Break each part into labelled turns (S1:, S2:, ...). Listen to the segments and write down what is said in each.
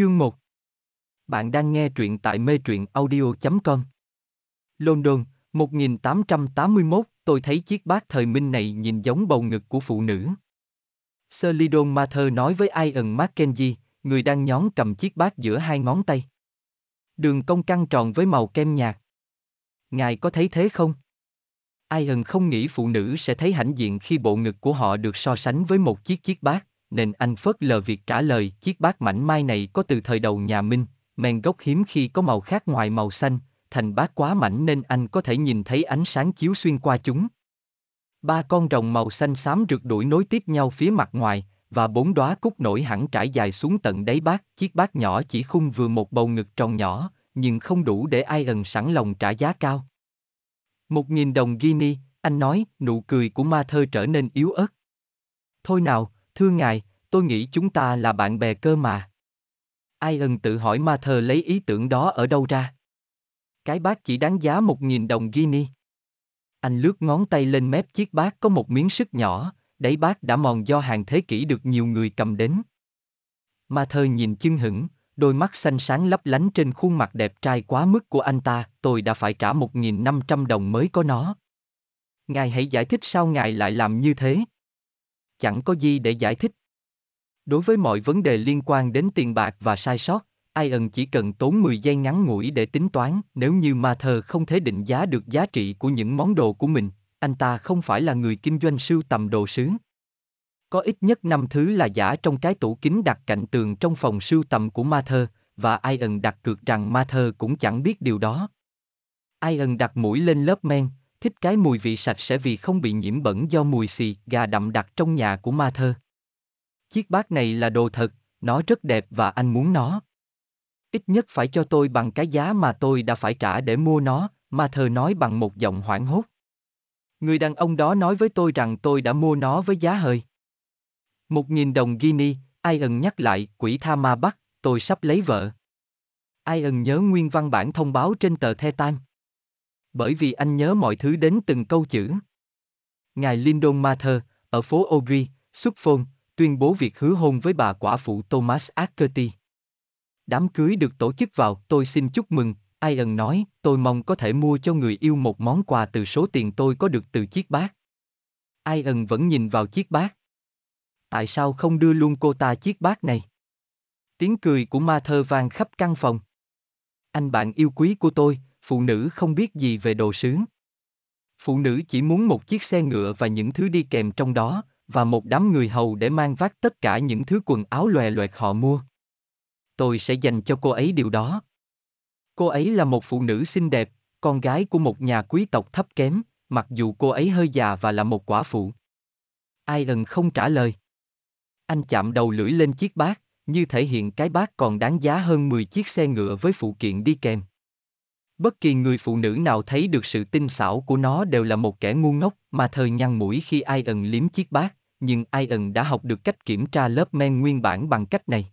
S1: Chương 1 Bạn đang nghe truyện tại mê truyện audio.com London, 1881, tôi thấy chiếc bát thời minh này nhìn giống bầu ngực của phụ nữ. Sir Lidon Mather nói với Ian Mackenzie, người đang nhón cầm chiếc bát giữa hai ngón tay. Đường cong căng tròn với màu kem nhạt. Ngài có thấy thế không? Ian không nghĩ phụ nữ sẽ thấy hãnh diện khi bộ ngực của họ được so sánh với một chiếc chiếc bát nên anh phớt lờ việc trả lời chiếc bát mảnh mai này có từ thời đầu nhà Minh, men gốc hiếm khi có màu khác ngoài màu xanh, thành bát quá mảnh nên anh có thể nhìn thấy ánh sáng chiếu xuyên qua chúng. Ba con rồng màu xanh xám rực đuổi nối tiếp nhau phía mặt ngoài, và bốn đóa cúc nổi hẳn trải dài xuống tận đáy bát, chiếc bát nhỏ chỉ khung vừa một bầu ngực tròn nhỏ, nhưng không đủ để ai ẩn sẵn lòng trả giá cao. Một nghìn đồng Guinea, anh nói, nụ cười của ma thơ trở nên yếu ớt. Thôi nào, thưa ngài, tôi nghĩ chúng ta là bạn bè cơ mà. Ai Ion tự hỏi ma thờ lấy ý tưởng đó ở đâu ra. Cái bát chỉ đáng giá một nghìn đồng guinea. Anh lướt ngón tay lên mép chiếc bát có một miếng sức nhỏ, đáy bát đã mòn do hàng thế kỷ được nhiều người cầm đến. Ma thơ nhìn chưng hững, đôi mắt xanh sáng lấp lánh trên khuôn mặt đẹp trai quá mức của anh ta, tôi đã phải trả 1.500 đồng mới có nó. Ngài hãy giải thích sao ngài lại làm như thế chẳng có gì để giải thích. Đối với mọi vấn đề liên quan đến tiền bạc và sai sót, Ion chỉ cần tốn 10 giây ngắn ngủi để tính toán, nếu như ma thờ không thể định giá được giá trị của những món đồ của mình, anh ta không phải là người kinh doanh sưu tầm đồ sứ. Có ít nhất 5 thứ là giả trong cái tủ kính đặt cạnh tường trong phòng sưu tầm của ma thờ, và Ion đặt cược rằng ma thờ cũng chẳng biết điều đó. Ion đặt mũi lên lớp men, thích cái mùi vị sạch sẽ vì không bị nhiễm bẩn do mùi xì gà đậm đặc trong nhà của ma thơ. Chiếc bát này là đồ thật, nó rất đẹp và anh muốn nó. Ít nhất phải cho tôi bằng cái giá mà tôi đã phải trả để mua nó, ma thơ nói bằng một giọng hoảng hốt. Người đàn ông đó nói với tôi rằng tôi đã mua nó với giá hơi. Một nghìn đồng Guinea, Ion nhắc lại, quỷ tha ma bắt, tôi sắp lấy vợ. Ion nhớ nguyên văn bản thông báo trên tờ The Time. Bởi vì anh nhớ mọi thứ đến từng câu chữ. Ngài Lyndon Mather, ở phố Aubrey, Suffolk, tuyên bố việc hứa hôn với bà quả phụ Thomas Ackerty. Đám cưới được tổ chức vào, tôi xin chúc mừng, Ian nói, tôi mong có thể mua cho người yêu một món quà từ số tiền tôi có được từ chiếc bát. Ian vẫn nhìn vào chiếc bát. Tại sao không đưa luôn cô ta chiếc bát này? Tiếng cười của ma thơ vang khắp căn phòng. Anh bạn yêu quý của tôi, phụ nữ không biết gì về đồ sứ. Phụ nữ chỉ muốn một chiếc xe ngựa và những thứ đi kèm trong đó, và một đám người hầu để mang vác tất cả những thứ quần áo lòe loẹt họ mua. Tôi sẽ dành cho cô ấy điều đó. Cô ấy là một phụ nữ xinh đẹp, con gái của một nhà quý tộc thấp kém, mặc dù cô ấy hơi già và là một quả phụ. Ai không trả lời. Anh chạm đầu lưỡi lên chiếc bát, như thể hiện cái bát còn đáng giá hơn 10 chiếc xe ngựa với phụ kiện đi kèm. Bất kỳ người phụ nữ nào thấy được sự tinh xảo của nó đều là một kẻ ngu ngốc mà thời nhăn mũi khi ai ẩn liếm chiếc bát, nhưng ai ẩn đã học được cách kiểm tra lớp men nguyên bản bằng cách này.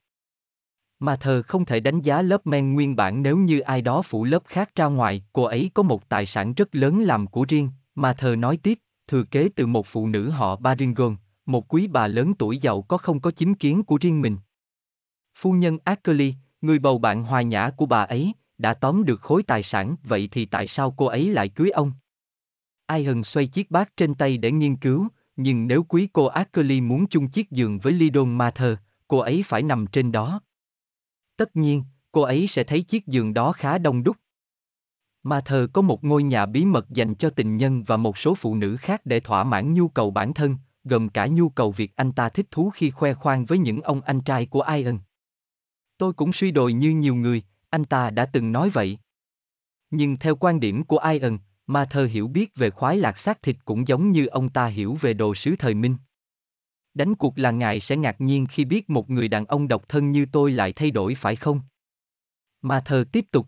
S1: Mà thờ không thể đánh giá lớp men nguyên bản nếu như ai đó phủ lớp khác ra ngoài, cô ấy có một tài sản rất lớn làm của riêng, mà thờ nói tiếp, thừa kế từ một phụ nữ họ Baringon, một quý bà lớn tuổi giàu có không có chính kiến của riêng mình. Phu nhân Ackley, người bầu bạn hòa nhã của bà ấy, đã tóm được khối tài sản, vậy thì tại sao cô ấy lại cưới ông? Ai hần xoay chiếc bát trên tay để nghiên cứu, nhưng nếu quý cô Ackley muốn chung chiếc giường với Lidon Mather, cô ấy phải nằm trên đó. Tất nhiên, cô ấy sẽ thấy chiếc giường đó khá đông đúc. Mather có một ngôi nhà bí mật dành cho tình nhân và một số phụ nữ khác để thỏa mãn nhu cầu bản thân, gồm cả nhu cầu việc anh ta thích thú khi khoe khoang với những ông anh trai của Ian. Tôi cũng suy đồi như nhiều người, anh ta đã từng nói vậy. Nhưng theo quan điểm của Ian, ma thơ hiểu biết về khoái lạc xác thịt cũng giống như ông ta hiểu về đồ sứ thời minh. Đánh cuộc là ngài sẽ ngạc nhiên khi biết một người đàn ông độc thân như tôi lại thay đổi phải không? Ma thơ tiếp tục.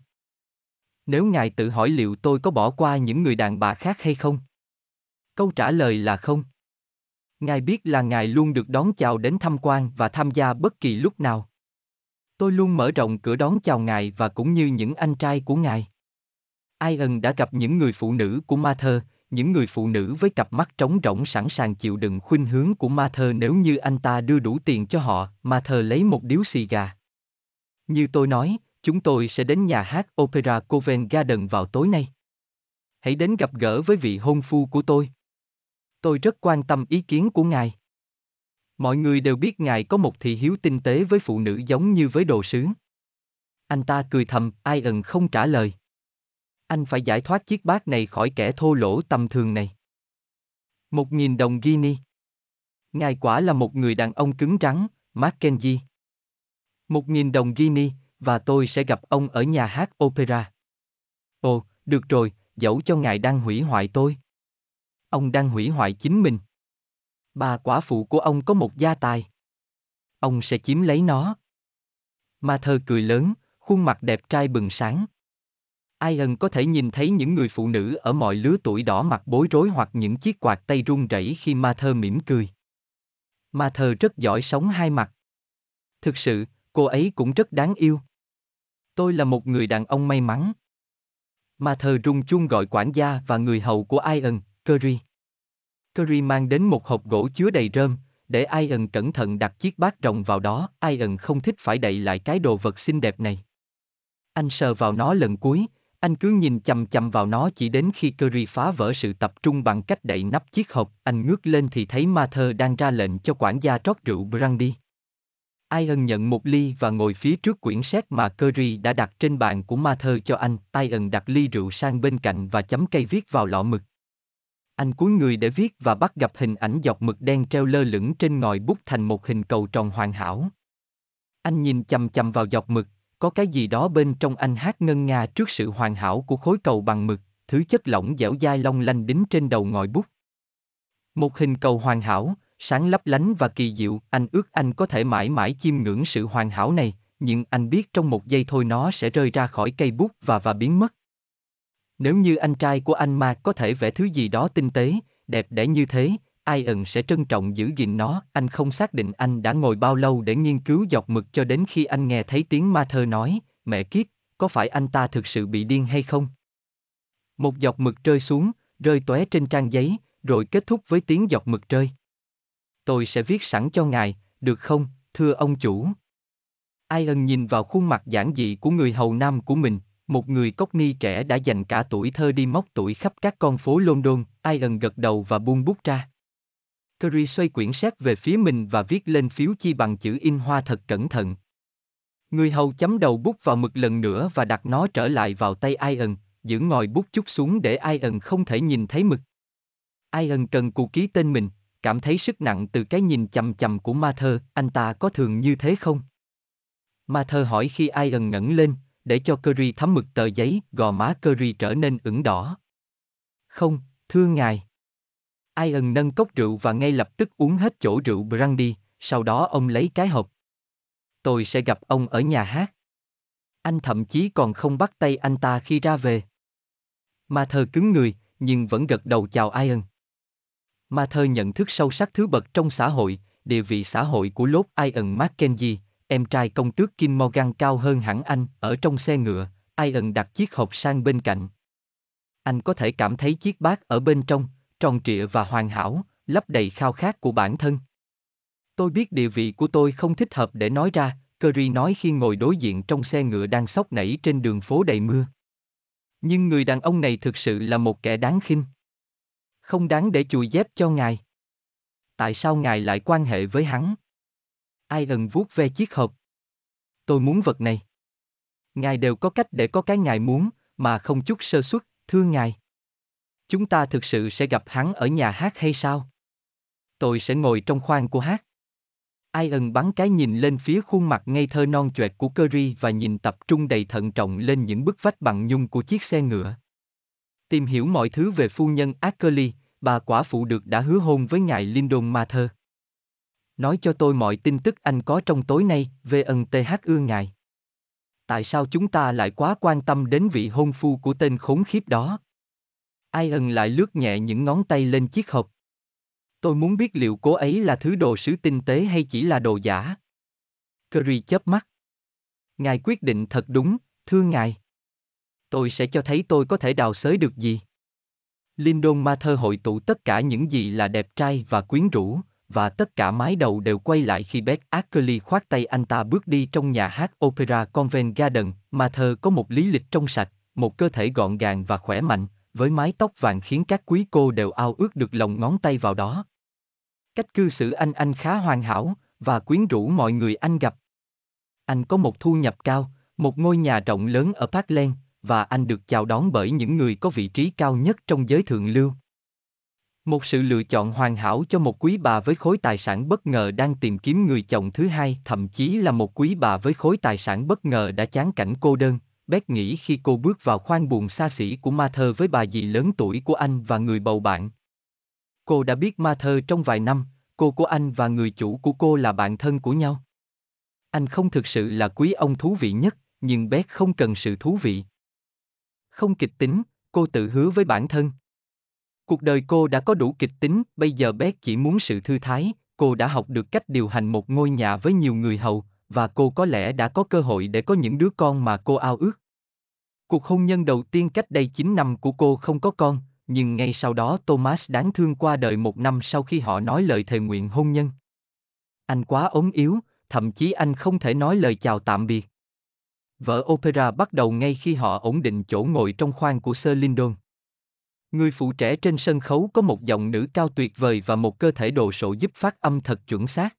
S1: Nếu ngài tự hỏi liệu tôi có bỏ qua những người đàn bà khác hay không? Câu trả lời là không. Ngài biết là ngài luôn được đón chào đến tham quan và tham gia bất kỳ lúc nào. Tôi luôn mở rộng cửa đón chào ngài và cũng như những anh trai của ngài. Ai Ân đã gặp những người phụ nữ của Ma Thơ, những người phụ nữ với cặp mắt trống rỗng sẵn sàng chịu đựng khuynh hướng của Ma Thơ nếu như anh ta đưa đủ tiền cho họ, Ma Thơ lấy một điếu xì gà. Như tôi nói, chúng tôi sẽ đến nhà hát Opera Covent Garden vào tối nay. Hãy đến gặp gỡ với vị hôn phu của tôi. Tôi rất quan tâm ý kiến của ngài. Mọi người đều biết ngài có một thị hiếu tinh tế với phụ nữ giống như với đồ sứ. Anh ta cười thầm, ai ẩn không trả lời. Anh phải giải thoát chiếc bát này khỏi kẻ thô lỗ tầm thường này. Một nghìn đồng Guinea. Ngài quả là một người đàn ông cứng rắn, Mackenzie. Một nghìn đồng Guinea, và tôi sẽ gặp ông ở nhà hát opera. Ồ, được rồi, dẫu cho ngài đang hủy hoại tôi. Ông đang hủy hoại chính mình. Bà quả phụ của ông có một gia tài. Ông sẽ chiếm lấy nó. Ma thơ cười lớn, khuôn mặt đẹp trai bừng sáng. Ai ân có thể nhìn thấy những người phụ nữ ở mọi lứa tuổi đỏ mặt bối rối hoặc những chiếc quạt tay run rẩy khi ma thơ mỉm cười. Ma thơ rất giỏi sống hai mặt. Thực sự, cô ấy cũng rất đáng yêu. Tôi là một người đàn ông may mắn. Ma thơ rung chuông gọi quản gia và người hầu của Ian, Curry. Curry mang đến một hộp gỗ chứa đầy rơm, để Ion cẩn thận đặt chiếc bát rồng vào đó. Ion không thích phải đậy lại cái đồ vật xinh đẹp này. Anh sờ vào nó lần cuối, anh cứ nhìn chằm chằm vào nó chỉ đến khi Curry phá vỡ sự tập trung bằng cách đậy nắp chiếc hộp. Anh ngước lên thì thấy Mather đang ra lệnh cho quản gia rót rượu brandy. Ion nhận một ly và ngồi phía trước quyển sách mà Curry đã đặt trên bàn của Mather cho anh. Ion đặt ly rượu sang bên cạnh và chấm cây viết vào lọ mực. Anh cúi người để viết và bắt gặp hình ảnh dọc mực đen treo lơ lửng trên ngòi bút thành một hình cầu tròn hoàn hảo. Anh nhìn chằm chằm vào dọc mực, có cái gì đó bên trong anh hát ngân nga trước sự hoàn hảo của khối cầu bằng mực, thứ chất lỏng dẻo dai long lanh đính trên đầu ngòi bút. Một hình cầu hoàn hảo, sáng lấp lánh và kỳ diệu, anh ước anh có thể mãi mãi chiêm ngưỡng sự hoàn hảo này, nhưng anh biết trong một giây thôi nó sẽ rơi ra khỏi cây bút và và biến mất. Nếu như anh trai của anh mà có thể vẽ thứ gì đó tinh tế, đẹp đẽ như thế, ai ẩn sẽ trân trọng giữ gìn nó. Anh không xác định anh đã ngồi bao lâu để nghiên cứu dọc mực cho đến khi anh nghe thấy tiếng ma thơ nói, mẹ kiếp, có phải anh ta thực sự bị điên hay không? Một dọc mực rơi xuống, rơi tóe trên trang giấy, rồi kết thúc với tiếng dọc mực rơi. Tôi sẽ viết sẵn cho ngài, được không, thưa ông chủ? Ai ân nhìn vào khuôn mặt giản dị của người hầu nam của mình, một người cốc ni trẻ đã dành cả tuổi thơ đi móc tuổi khắp các con phố London, Ian gật đầu và buông bút ra. Curry xoay quyển sách về phía mình và viết lên phiếu chi bằng chữ in hoa thật cẩn thận. Người hầu chấm đầu bút vào mực lần nữa và đặt nó trở lại vào tay Ian, giữ ngòi bút chút xuống để Ian không thể nhìn thấy mực. Ian cần cụ ký tên mình, cảm thấy sức nặng từ cái nhìn chầm chầm của ma thơ, anh ta có thường như thế không? Ma thơ hỏi khi Ian ngẩng lên, để cho Curry thấm mực tờ giấy, gò má Curry trở nên ửng đỏ. Không, thưa ngài. Ian nâng cốc rượu và ngay lập tức uống hết chỗ rượu brandy, sau đó ông lấy cái hộp. Tôi sẽ gặp ông ở nhà hát. Anh thậm chí còn không bắt tay anh ta khi ra về. Ma Thơ cứng người, nhưng vẫn gật đầu chào Ian. Ma thơ nhận thức sâu sắc thứ bậc trong xã hội, địa vị xã hội của lốt Ian Mackenzie, em trai công tước Kim Morgan cao hơn hẳn anh, ở trong xe ngựa, Ian đặt chiếc hộp sang bên cạnh. Anh có thể cảm thấy chiếc bát ở bên trong, tròn trịa và hoàn hảo, lấp đầy khao khát của bản thân. Tôi biết địa vị của tôi không thích hợp để nói ra, Curry nói khi ngồi đối diện trong xe ngựa đang sóc nảy trên đường phố đầy mưa. Nhưng người đàn ông này thực sự là một kẻ đáng khinh. Không đáng để chùi dép cho ngài. Tại sao ngài lại quan hệ với hắn? Ai ẩn vuốt ve chiếc hộp. Tôi muốn vật này. Ngài đều có cách để có cái ngài muốn, mà không chút sơ suất, thưa ngài. Chúng ta thực sự sẽ gặp hắn ở nhà hát hay sao? Tôi sẽ ngồi trong khoang của hát. Ai ẩn bắn cái nhìn lên phía khuôn mặt ngây thơ non chuệt của Curry và nhìn tập trung đầy thận trọng lên những bức vách bằng nhung của chiếc xe ngựa. Tìm hiểu mọi thứ về phu nhân Ackerley, bà quả phụ được đã hứa hôn với ngài Lindon Mather nói cho tôi mọi tin tức anh có trong tối nay, VNTH ưa ngài. Tại sao chúng ta lại quá quan tâm đến vị hôn phu của tên khốn khiếp đó? Ai ân lại lướt nhẹ những ngón tay lên chiếc hộp. Tôi muốn biết liệu cô ấy là thứ đồ sứ tinh tế hay chỉ là đồ giả. Curry chớp mắt. Ngài quyết định thật đúng, thưa ngài. Tôi sẽ cho thấy tôi có thể đào xới được gì. Lindon ma thơ hội tụ tất cả những gì là đẹp trai và quyến rũ, và tất cả mái đầu đều quay lại khi Beth Ackley khoát tay anh ta bước đi trong nhà hát Opera Convent Garden, mà thờ có một lý lịch trong sạch, một cơ thể gọn gàng và khỏe mạnh, với mái tóc vàng khiến các quý cô đều ao ước được lòng ngón tay vào đó. Cách cư xử anh anh khá hoàn hảo, và quyến rũ mọi người anh gặp. Anh có một thu nhập cao, một ngôi nhà rộng lớn ở Parkland, và anh được chào đón bởi những người có vị trí cao nhất trong giới thượng lưu, một sự lựa chọn hoàn hảo cho một quý bà với khối tài sản bất ngờ đang tìm kiếm người chồng thứ hai, thậm chí là một quý bà với khối tài sản bất ngờ đã chán cảnh cô đơn. Bét nghĩ khi cô bước vào khoang buồn xa xỉ của ma thơ với bà dì lớn tuổi của anh và người bầu bạn. Cô đã biết ma thơ trong vài năm, cô của anh và người chủ của cô là bạn thân của nhau. Anh không thực sự là quý ông thú vị nhất, nhưng Bét không cần sự thú vị. Không kịch tính, cô tự hứa với bản thân. Cuộc đời cô đã có đủ kịch tính, bây giờ bé chỉ muốn sự thư thái, cô đã học được cách điều hành một ngôi nhà với nhiều người hầu, và cô có lẽ đã có cơ hội để có những đứa con mà cô ao ước. Cuộc hôn nhân đầu tiên cách đây 9 năm của cô không có con, nhưng ngay sau đó Thomas đáng thương qua đời một năm sau khi họ nói lời thề nguyện hôn nhân. Anh quá ốm yếu, thậm chí anh không thể nói lời chào tạm biệt. Vở opera bắt đầu ngay khi họ ổn định chỗ ngồi trong khoang của Sir Lyndon. Người phụ trẻ trên sân khấu có một giọng nữ cao tuyệt vời và một cơ thể đồ sộ giúp phát âm thật chuẩn xác.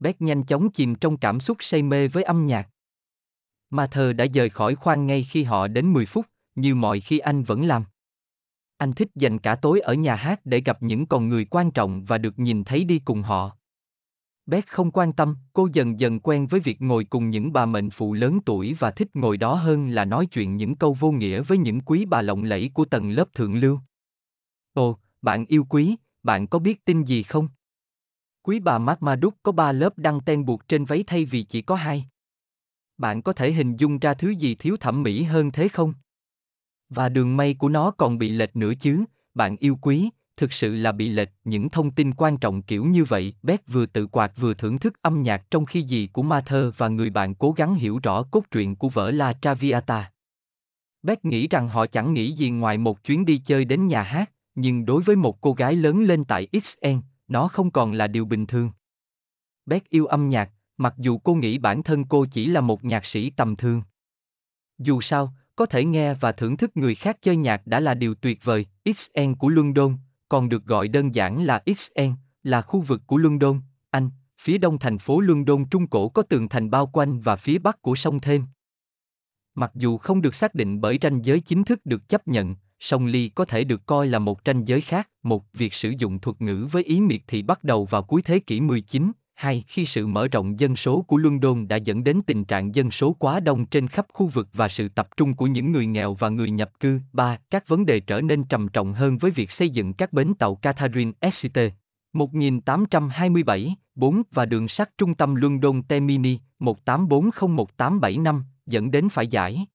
S1: Beck nhanh chóng chìm trong cảm xúc say mê với âm nhạc. Mà thờ đã rời khỏi khoang ngay khi họ đến 10 phút, như mọi khi anh vẫn làm. Anh thích dành cả tối ở nhà hát để gặp những con người quan trọng và được nhìn thấy đi cùng họ. Bét không quan tâm, cô dần dần quen với việc ngồi cùng những bà mệnh phụ lớn tuổi và thích ngồi đó hơn là nói chuyện những câu vô nghĩa với những quý bà lộng lẫy của tầng lớp thượng lưu. Ồ, bạn yêu quý, bạn có biết tin gì không? Quý bà Magma có ba lớp đăng ten buộc trên váy thay vì chỉ có hai. Bạn có thể hình dung ra thứ gì thiếu thẩm mỹ hơn thế không? Và đường may của nó còn bị lệch nữa chứ, bạn yêu quý, thực sự là bị lệch những thông tin quan trọng kiểu như vậy. Beck vừa tự quạt vừa thưởng thức âm nhạc trong khi gì của ma thơ và người bạn cố gắng hiểu rõ cốt truyện của vở La Traviata. Beck nghĩ rằng họ chẳng nghĩ gì ngoài một chuyến đi chơi đến nhà hát, nhưng đối với một cô gái lớn lên tại XN, nó không còn là điều bình thường. Beck yêu âm nhạc, mặc dù cô nghĩ bản thân cô chỉ là một nhạc sĩ tầm thường. Dù sao, có thể nghe và thưởng thức người khác chơi nhạc đã là điều tuyệt vời, XN của London, còn được gọi đơn giản là XN, là khu vực của London, Anh, phía đông thành phố London Trung Cổ có tường thành bao quanh và phía bắc của sông Thêm. Mặc dù không được xác định bởi ranh giới chính thức được chấp nhận, sông Ly có thể được coi là một ranh giới khác, một việc sử dụng thuật ngữ với ý miệt thị bắt đầu vào cuối thế kỷ 19, hai Khi sự mở rộng dân số của London đã dẫn đến tình trạng dân số quá đông trên khắp khu vực và sự tập trung của những người nghèo và người nhập cư. ba Các vấn đề trở nên trầm trọng hơn với việc xây dựng các bến tàu Catherine SCT 1827, 4 và đường sắt trung tâm London Termini 1840-1875 dẫn đến phải giải.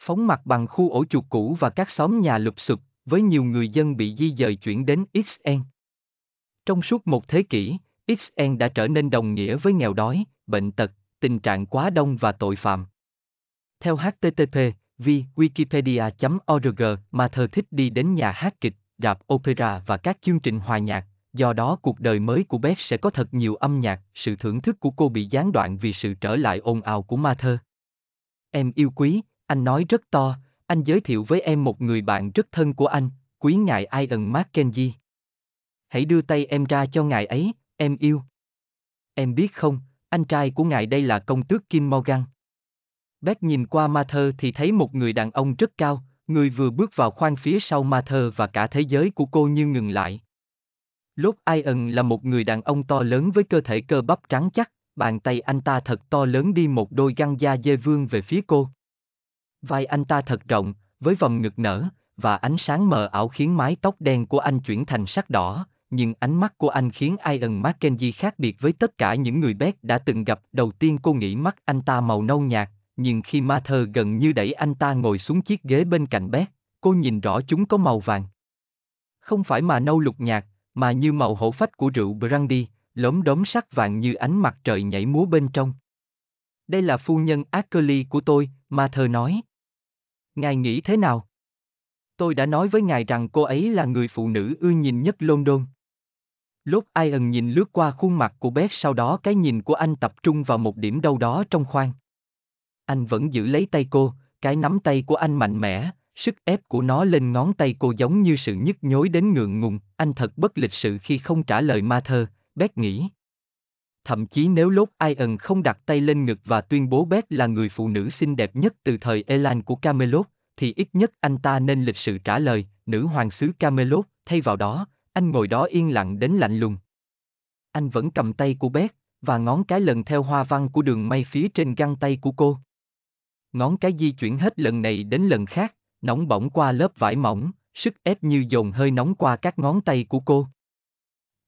S1: Phóng mặt bằng khu ổ chuột cũ và các xóm nhà lụp sụp, với nhiều người dân bị di dời chuyển đến XN. Trong suốt một thế kỷ, XN đã trở nên đồng nghĩa với nghèo đói, bệnh tật, tình trạng quá đông và tội phạm. Theo HTTP, vi wikipedia.org mà thờ thích đi đến nhà hát kịch, rạp opera và các chương trình hòa nhạc, do đó cuộc đời mới của bé sẽ có thật nhiều âm nhạc, sự thưởng thức của cô bị gián đoạn vì sự trở lại ồn ào của ma thơ. Em yêu quý, anh nói rất to, anh giới thiệu với em một người bạn rất thân của anh, quý ngài Ian Mackenzie. Hãy đưa tay em ra cho ngài ấy, Em yêu. Em biết không, anh trai của ngài đây là công tước Kim Morgan. Beth nhìn qua Ma Mather thì thấy một người đàn ông rất cao, người vừa bước vào khoang phía sau Ma Mather và cả thế giới của cô như ngừng lại. Lốt Iron là một người đàn ông to lớn với cơ thể cơ bắp trắng chắc, bàn tay anh ta thật to lớn đi một đôi găng da dê vương về phía cô. Vai anh ta thật rộng, với vòng ngực nở, và ánh sáng mờ ảo khiến mái tóc đen của anh chuyển thành sắc đỏ, nhưng ánh mắt của anh khiến Ian Mackenzie khác biệt với tất cả những người Beck đã từng gặp. Đầu tiên cô nghĩ mắt anh ta màu nâu nhạt, nhưng khi Mather gần như đẩy anh ta ngồi xuống chiếc ghế bên cạnh Beck, cô nhìn rõ chúng có màu vàng. Không phải mà nâu lục nhạt, mà như màu hổ phách của rượu brandy, lốm đốm sắc vàng như ánh mặt trời nhảy múa bên trong. Đây là phu nhân Ackley của tôi, Mather nói. Ngài nghĩ thế nào? Tôi đã nói với ngài rằng cô ấy là người phụ nữ ưa nhìn nhất London. Lốt Iron nhìn lướt qua khuôn mặt của Beth, sau đó cái nhìn của anh tập trung vào một điểm đâu đó trong khoang. Anh vẫn giữ lấy tay cô, cái nắm tay của anh mạnh mẽ, sức ép của nó lên ngón tay cô giống như sự nhức nhối đến ngượng ngùng, anh thật bất lịch sự khi không trả lời ma thơ, Beth nghĩ. Thậm chí nếu Lốt Iron không đặt tay lên ngực và tuyên bố Beth là người phụ nữ xinh đẹp nhất từ thời Elan của Camelot, thì ít nhất anh ta nên lịch sự trả lời, nữ hoàng xứ Camelot, thay vào đó, anh ngồi đó yên lặng đến lạnh lùng. Anh vẫn cầm tay của Bét, và ngón cái lần theo hoa văn của đường may phía trên găng tay của cô. Ngón cái di chuyển hết lần này đến lần khác, nóng bỏng qua lớp vải mỏng, sức ép như dồn hơi nóng qua các ngón tay của cô.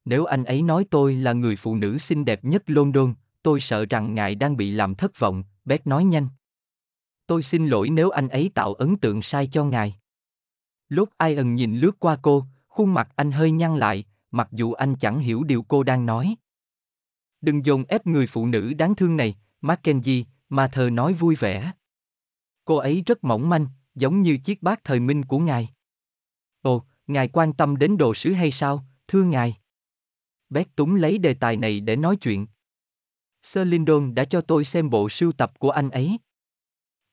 S1: Nếu anh ấy nói tôi là người phụ nữ xinh đẹp nhất London, tôi sợ rằng ngài đang bị làm thất vọng, Bét nói nhanh. Tôi xin lỗi nếu anh ấy tạo ấn tượng sai cho ngài. Lốt Iron nhìn lướt qua cô, Khuôn mặt anh hơi nhăn lại, mặc dù anh chẳng hiểu điều cô đang nói. Đừng dồn ép người phụ nữ đáng thương này, Mackenzie, mà thờ nói vui vẻ. Cô ấy rất mỏng manh, giống như chiếc bát thời minh của ngài. Ồ, ngài quan tâm đến đồ sứ hay sao, thưa ngài? Bét túng lấy đề tài này để nói chuyện. Sir Lindon đã cho tôi xem bộ sưu tập của anh ấy.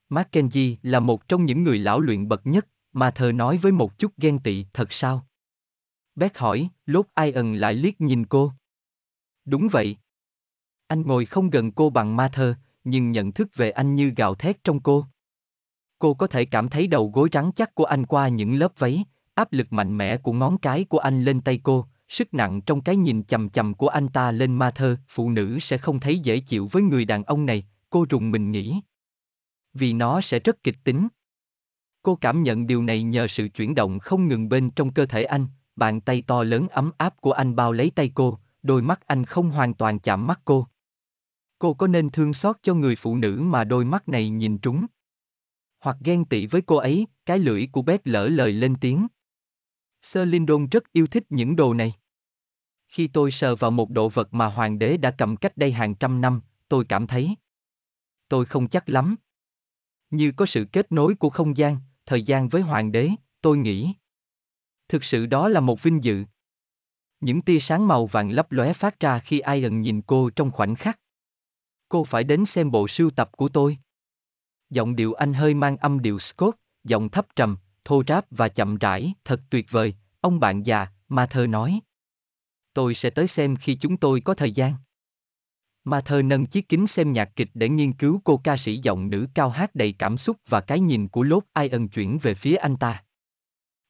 S1: Mackenzie là một trong những người lão luyện bậc nhất, mà thờ nói với một chút ghen tị thật sao? Beck hỏi, lốt ai ẩn lại liếc nhìn cô. Đúng vậy. Anh ngồi không gần cô bằng ma thơ, nhưng nhận thức về anh như gạo thét trong cô. Cô có thể cảm thấy đầu gối rắn chắc của anh qua những lớp váy, áp lực mạnh mẽ của ngón cái của anh lên tay cô, sức nặng trong cái nhìn chầm chầm của anh ta lên ma thơ, phụ nữ sẽ không thấy dễ chịu với người đàn ông này, cô rùng mình nghĩ. Vì nó sẽ rất kịch tính. Cô cảm nhận điều này nhờ sự chuyển động không ngừng bên trong cơ thể anh, bàn tay to lớn ấm áp của anh bao lấy tay cô, đôi mắt anh không hoàn toàn chạm mắt cô. Cô có nên thương xót cho người phụ nữ mà đôi mắt này nhìn trúng? Hoặc ghen tị với cô ấy, cái lưỡi của bé lỡ lời lên tiếng. Sơ Lindon rất yêu thích những đồ này. Khi tôi sờ vào một đồ vật mà hoàng đế đã cầm cách đây hàng trăm năm, tôi cảm thấy. Tôi không chắc lắm. Như có sự kết nối của không gian, thời gian với hoàng đế, tôi nghĩ. Thực sự đó là một vinh dự. Những tia sáng màu vàng lấp lóe phát ra khi Iron nhìn cô trong khoảnh khắc. Cô phải đến xem bộ sưu tập của tôi. Giọng điệu anh hơi mang âm điệu Scott, giọng thấp trầm, thô ráp và chậm rãi, thật tuyệt vời, ông bạn già, ma thơ nói. Tôi sẽ tới xem khi chúng tôi có thời gian. Ma thơ nâng chiếc kính xem nhạc kịch để nghiên cứu cô ca sĩ giọng nữ cao hát đầy cảm xúc và cái nhìn của lốt ai ân chuyển về phía anh ta.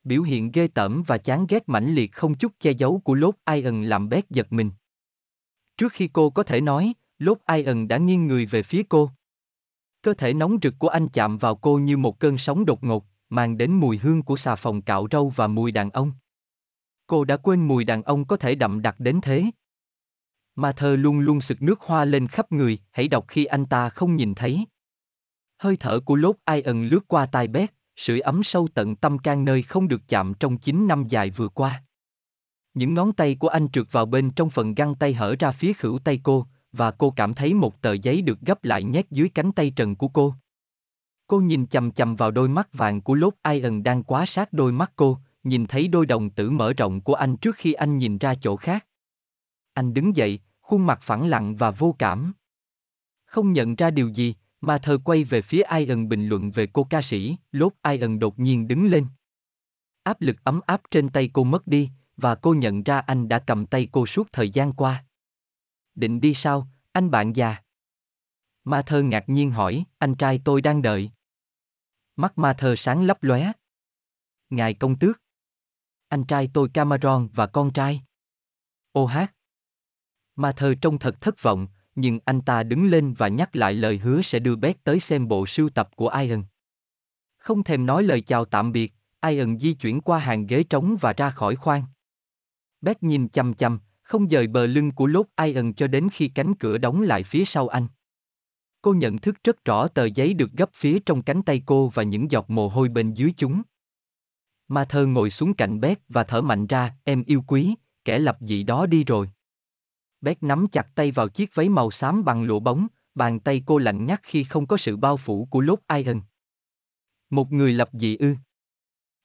S1: Biểu hiện ghê tởm và chán ghét mãnh liệt không chút che giấu của Lốt Iron làm Bét giật mình. Trước khi cô có thể nói, Lốt Iron đã nghiêng người về phía cô. Cơ thể nóng rực của anh chạm vào cô như một cơn sóng đột ngột, mang đến mùi hương của xà phòng cạo râu và mùi đàn ông. Cô đã quên mùi đàn ông có thể đậm đặc đến thế. Mà thơ luôn luôn sực nước hoa lên khắp người, hãy đọc khi anh ta không nhìn thấy. Hơi thở của lốt ai ẩn lướt qua tai bét, sưởi ấm sâu tận tâm can nơi không được chạm trong 9 năm dài vừa qua. Những ngón tay của anh trượt vào bên trong phần găng tay hở ra phía khửu tay cô, và cô cảm thấy một tờ giấy được gấp lại nhét dưới cánh tay trần của cô. Cô nhìn chầm chầm vào đôi mắt vàng của lốt Iron đang quá sát đôi mắt cô, nhìn thấy đôi đồng tử mở rộng của anh trước khi anh nhìn ra chỗ khác. Anh đứng dậy, khuôn mặt phẳng lặng và vô cảm. Không nhận ra điều gì, mà thờ quay về phía Iron bình luận về cô ca sĩ, lốt Iron đột nhiên đứng lên. Áp lực ấm áp trên tay cô mất đi, và cô nhận ra anh đã cầm tay cô suốt thời gian qua. Định đi sao, anh bạn già? Ma thơ ngạc nhiên hỏi, anh trai tôi đang đợi. Mắt ma thơ sáng lấp lóe. Ngài công tước. Anh trai tôi Cameron và con trai. Ô hát. Ma thơ trông thật thất vọng, nhưng anh ta đứng lên và nhắc lại lời hứa sẽ đưa Bét tới xem bộ sưu tập của Iron. Không thèm nói lời chào tạm biệt, Iron di chuyển qua hàng ghế trống và ra khỏi khoang. Bét nhìn chăm chăm, không dời bờ lưng của lốt Iron cho đến khi cánh cửa đóng lại phía sau anh. Cô nhận thức rất rõ tờ giấy được gấp phía trong cánh tay cô và những giọt mồ hôi bên dưới chúng. Ma thơ ngồi xuống cạnh Bét và thở mạnh ra, em yêu quý, kẻ lập dị đó đi rồi. Bét nắm chặt tay vào chiếc váy màu xám bằng lụa bóng, bàn tay cô lạnh ngắt khi không có sự bao phủ của lốt Iron. Một người lập dị ư.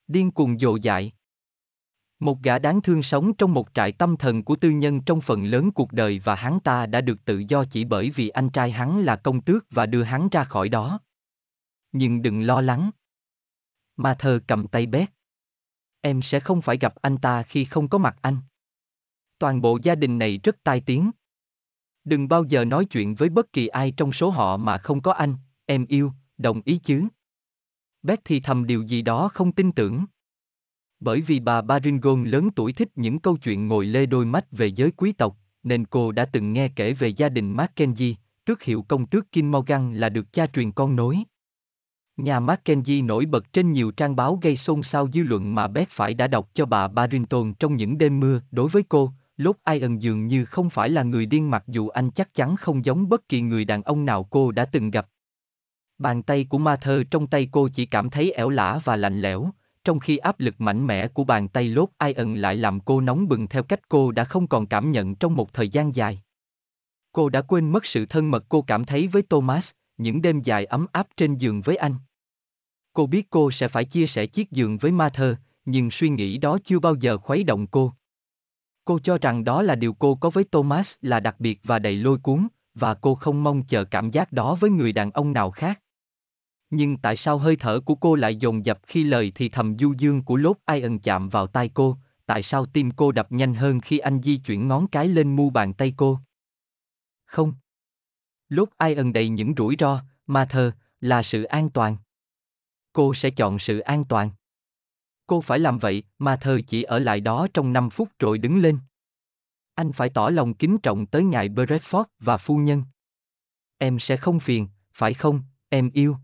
S1: Điên cuồng dồ dại. Một gã đáng thương sống trong một trại tâm thần của tư nhân trong phần lớn cuộc đời và hắn ta đã được tự do chỉ bởi vì anh trai hắn là công tước và đưa hắn ra khỏi đó. Nhưng đừng lo lắng. Ma thơ cầm tay bé. Em sẽ không phải gặp anh ta khi không có mặt anh toàn bộ gia đình này rất tai tiếng. Đừng bao giờ nói chuyện với bất kỳ ai trong số họ mà không có anh, em yêu, đồng ý chứ. Beth thì thầm điều gì đó không tin tưởng. Bởi vì bà Baringon lớn tuổi thích những câu chuyện ngồi lê đôi mắt về giới quý tộc, nên cô đã từng nghe kể về gia đình Mackenzie, tước hiệu công tước Kim Morgan là được cha truyền con nối. Nhà Mackenzie nổi bật trên nhiều trang báo gây xôn xao dư luận mà Beth phải đã đọc cho bà Barrington trong những đêm mưa đối với cô, Lốt Iron dường như không phải là người điên mặc dù anh chắc chắn không giống bất kỳ người đàn ông nào cô đã từng gặp. Bàn tay của ma thơ trong tay cô chỉ cảm thấy ẻo lả và lạnh lẽo, trong khi áp lực mạnh mẽ của bàn tay lốt Iron lại làm cô nóng bừng theo cách cô đã không còn cảm nhận trong một thời gian dài. Cô đã quên mất sự thân mật cô cảm thấy với Thomas, những đêm dài ấm áp trên giường với anh. Cô biết cô sẽ phải chia sẻ chiếc giường với ma thơ, nhưng suy nghĩ đó chưa bao giờ khuấy động cô. Cô cho rằng đó là điều cô có với Thomas là đặc biệt và đầy lôi cuốn, và cô không mong chờ cảm giác đó với người đàn ông nào khác. Nhưng tại sao hơi thở của cô lại dồn dập khi lời thì thầm du dương của lốt Iron chạm vào tai cô, tại sao tim cô đập nhanh hơn khi anh di chuyển ngón cái lên mu bàn tay cô? Không. Lốt Iron đầy những rủi ro, mà thờ, là sự an toàn. Cô sẽ chọn sự an toàn cô phải làm vậy, mà thờ chỉ ở lại đó trong 5 phút rồi đứng lên. Anh phải tỏ lòng kính trọng tới ngài Bradford và phu nhân. Em sẽ không phiền, phải không, em yêu.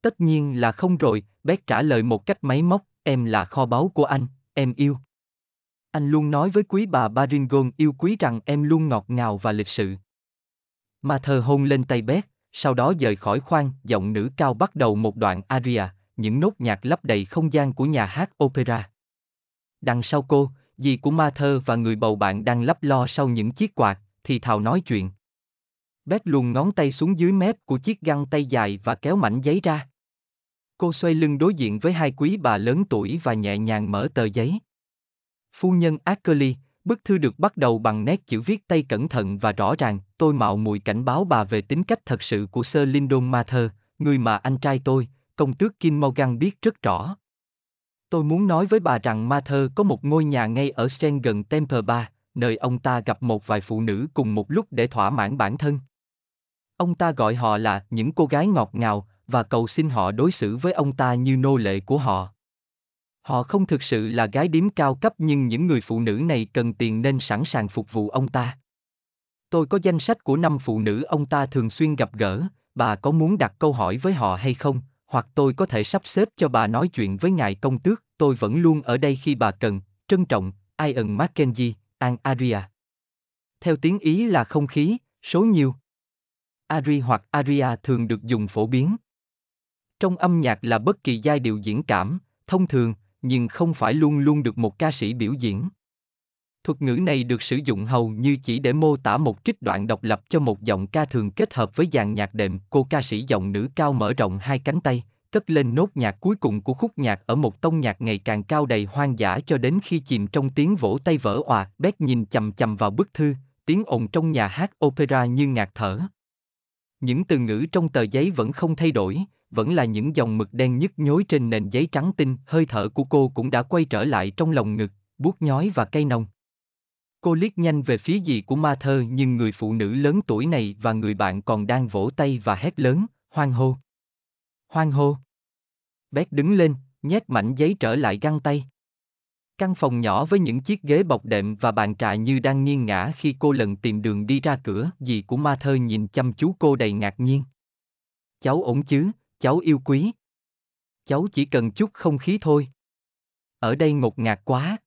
S1: Tất nhiên là không rồi, Bét trả lời một cách máy móc, em là kho báu của anh, em yêu. Anh luôn nói với quý bà Baringon yêu quý rằng em luôn ngọt ngào và lịch sự. Mà thờ hôn lên tay Bét, sau đó rời khỏi khoang, giọng nữ cao bắt đầu một đoạn aria những nốt nhạc lấp đầy không gian của nhà hát opera. Đằng sau cô, dì của ma thơ và người bầu bạn đang lấp lo sau những chiếc quạt, thì thào nói chuyện. Bét luồn ngón tay xuống dưới mép của chiếc găng tay dài và kéo mảnh giấy ra. Cô xoay lưng đối diện với hai quý bà lớn tuổi và nhẹ nhàng mở tờ giấy. Phu nhân Ackerley, bức thư được bắt đầu bằng nét chữ viết tay cẩn thận và rõ ràng, tôi mạo muội cảnh báo bà về tính cách thật sự của Sir Lyndon Mather, người mà anh trai tôi, công tước Kim Morgan biết rất rõ. Tôi muốn nói với bà rằng Mather có một ngôi nhà ngay ở Sen gần Temple Bar, nơi ông ta gặp một vài phụ nữ cùng một lúc để thỏa mãn bản thân. Ông ta gọi họ là những cô gái ngọt ngào và cầu xin họ đối xử với ông ta như nô lệ của họ. Họ không thực sự là gái điếm cao cấp nhưng những người phụ nữ này cần tiền nên sẵn sàng phục vụ ông ta. Tôi có danh sách của năm phụ nữ ông ta thường xuyên gặp gỡ, bà có muốn đặt câu hỏi với họ hay không, hoặc tôi có thể sắp xếp cho bà nói chuyện với ngài công tước, tôi vẫn luôn ở đây khi bà cần, trân trọng, Ian Mackenzie, An Aria. Theo tiếng Ý là không khí, số nhiều. Ari hoặc Aria thường được dùng phổ biến. Trong âm nhạc là bất kỳ giai điệu diễn cảm, thông thường, nhưng không phải luôn luôn được một ca sĩ biểu diễn. Thuật ngữ này được sử dụng hầu như chỉ để mô tả một trích đoạn độc lập cho một giọng ca thường kết hợp với dàn nhạc đệm. Cô ca sĩ giọng nữ cao mở rộng hai cánh tay, cất lên nốt nhạc cuối cùng của khúc nhạc ở một tông nhạc ngày càng cao đầy hoang dã cho đến khi chìm trong tiếng vỗ tay vỡ òa. Beck nhìn chầm chầm vào bức thư, tiếng ồn trong nhà hát opera như ngạt thở. Những từ ngữ trong tờ giấy vẫn không thay đổi, vẫn là những dòng mực đen nhức nhối trên nền giấy trắng tinh, hơi thở của cô cũng đã quay trở lại trong lòng ngực, buốt nhói và cay nồng. Cô liếc nhanh về phía dì của ma thơ nhưng người phụ nữ lớn tuổi này và người bạn còn đang vỗ tay và hét lớn, hoang hô. Hoang hô. Bét đứng lên, nhét mảnh giấy trở lại găng tay. Căn phòng nhỏ với những chiếc ghế bọc đệm và bàn trà như đang nghiêng ngã khi cô lần tìm đường đi ra cửa, dì của ma thơ nhìn chăm chú cô đầy ngạc nhiên. Cháu ổn chứ, cháu yêu quý. Cháu chỉ cần chút không khí thôi. Ở đây ngột ngạt quá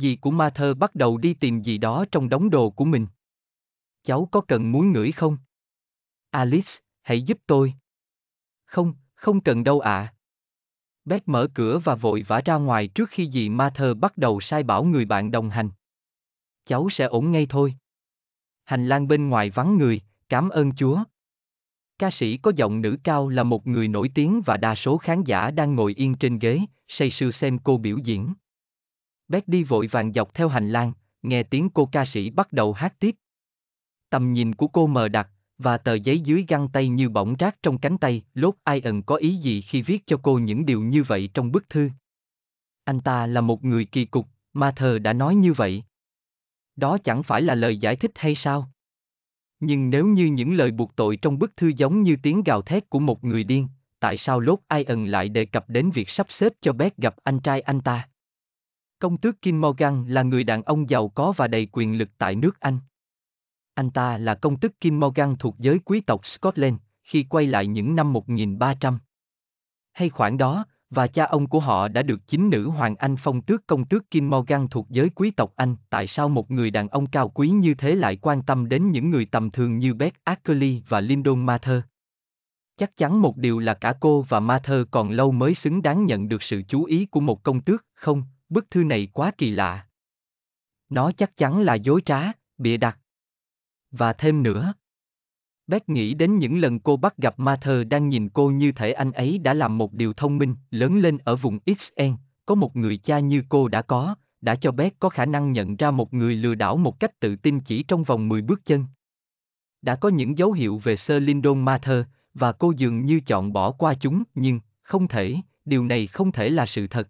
S1: dì của ma thơ bắt đầu đi tìm gì đó trong đống đồ của mình. Cháu có cần muốn ngửi không? Alice, hãy giúp tôi. Không, không cần đâu ạ. À. Bét mở cửa và vội vã ra ngoài trước khi dì ma thơ bắt đầu sai bảo người bạn đồng hành. Cháu sẽ ổn ngay thôi. Hành lang bên ngoài vắng người, cảm ơn Chúa. Ca sĩ có giọng nữ cao là một người nổi tiếng và đa số khán giả đang ngồi yên trên ghế, say sưa xem cô biểu diễn. Betty vội vàng dọc theo hành lang, nghe tiếng cô ca sĩ bắt đầu hát tiếp. Tầm nhìn của cô mờ đặc, và tờ giấy dưới găng tay như bỏng rác trong cánh tay, lốt Ian có ý gì khi viết cho cô những điều như vậy trong bức thư. Anh ta là một người kỳ cục, mà thờ đã nói như vậy. Đó chẳng phải là lời giải thích hay sao? Nhưng nếu như những lời buộc tội trong bức thư giống như tiếng gào thét của một người điên, tại sao lốt Ian lại đề cập đến việc sắp xếp cho bé gặp anh trai anh ta? Công tước Kim Morgan là người đàn ông giàu có và đầy quyền lực tại nước Anh. Anh ta là công tước Kim Morgan thuộc giới quý tộc Scotland khi quay lại những năm 1300. Hay khoảng đó, và cha ông của họ đã được chính nữ hoàng Anh phong tước công tước Kim Morgan thuộc giới quý tộc Anh. Tại sao một người đàn ông cao quý như thế lại quan tâm đến những người tầm thường như Beth Ackley và Lyndon Mather? Chắc chắn một điều là cả cô và Mather còn lâu mới xứng đáng nhận được sự chú ý của một công tước, không, bức thư này quá kỳ lạ. Nó chắc chắn là dối trá, bịa đặt. Và thêm nữa. Beck nghĩ đến những lần cô bắt gặp Mather đang nhìn cô như thể anh ấy đã làm một điều thông minh, lớn lên ở vùng XN, có một người cha như cô đã có, đã cho Beck có khả năng nhận ra một người lừa đảo một cách tự tin chỉ trong vòng 10 bước chân. Đã có những dấu hiệu về Sir Lyndon Mather, và cô dường như chọn bỏ qua chúng, nhưng, không thể, điều này không thể là sự thật.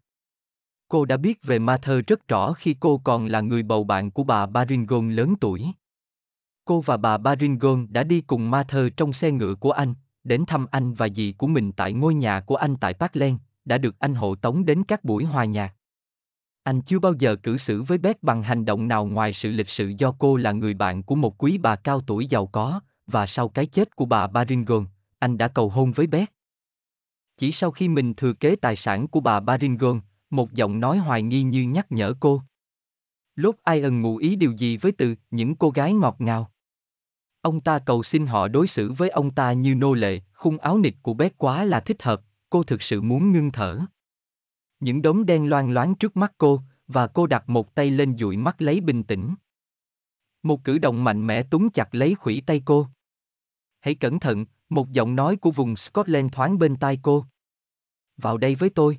S1: Cô đã biết về Mather rất rõ khi cô còn là người bầu bạn của bà Baringon lớn tuổi. Cô và bà Baringon đã đi cùng Mather trong xe ngựa của anh, đến thăm anh và dì của mình tại ngôi nhà của anh tại Parkland, đã được anh hộ tống đến các buổi hòa nhạc. Anh chưa bao giờ cử xử với Beth bằng hành động nào ngoài sự lịch sự do cô là người bạn của một quý bà cao tuổi giàu có, và sau cái chết của bà Baringon, anh đã cầu hôn với Beth. Chỉ sau khi mình thừa kế tài sản của bà Baringon. Một giọng nói hoài nghi như nhắc nhở cô. Lốt ai ẩn ngụ ý điều gì với từ những cô gái ngọt ngào. Ông ta cầu xin họ đối xử với ông ta như nô lệ, khung áo nịt của bé quá là thích hợp, cô thực sự muốn ngưng thở. Những đốm đen loang loáng trước mắt cô, và cô đặt một tay lên dụi mắt lấy bình tĩnh. Một cử động mạnh mẽ túng chặt lấy khủy tay cô. Hãy cẩn thận, một giọng nói của vùng Scotland thoáng bên tai cô. Vào đây với tôi.